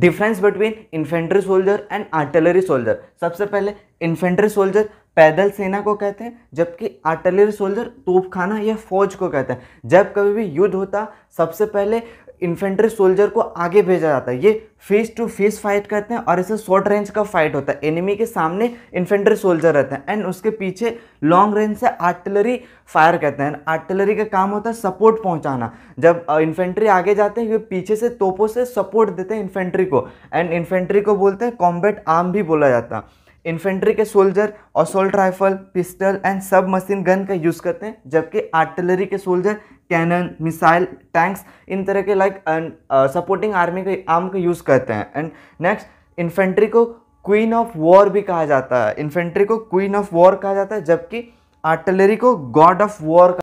difference between infantry soldier and artillery soldier सबसे पहले infantry soldier पैदल सेना को कहते हैं जबकि आर्टिलरी सोल्जर तोपखाना या फौज को कहते हैं जब कभी भी युद्ध होता सबसे पहले इन्फेंट्री सोल्जर को आगे भेजा जाता है ये फेस टू फेस फाइट करते हैं और इसे शॉर्ट रेंज का फाइट होता है एनिमी के सामने इन्फेंट्री सोल्जर रहते हैं एंड उसके पीछे लॉन्ग रेंज से आर्टिलरी फायर करते हैं आर्टिलरी का काम होता है सपोर्ट पहुंचाना जब इन्फेंट्री आगे जाते हैं ये पीछे से तोपों से सपोर्ट देते हैं इन्फेंट्री को एंड इन्फेंट्री को बोलते हैं कॉम्बैट आर्म भी बोला जाता है इन्फेंट्री के soldier assault rifle pistol and sub machine gun का यूज़ करते हैं जबकि आर्टिलरी के सोल्जर कैनन मिसाइल टैंक्स इन तरह के लाइक सपोर्टिंग आर्मी के आर्म का यूज़ करते हैं एंड नेक्स्ट इन्फेंट्री को क्वीन ऑफ वॉर भी कहा जाता है इन्फेंट्री को क्वीन ऑफ वॉर कहा जाता है जबकि आर्टिलरी को गॉड ऑफ वॉर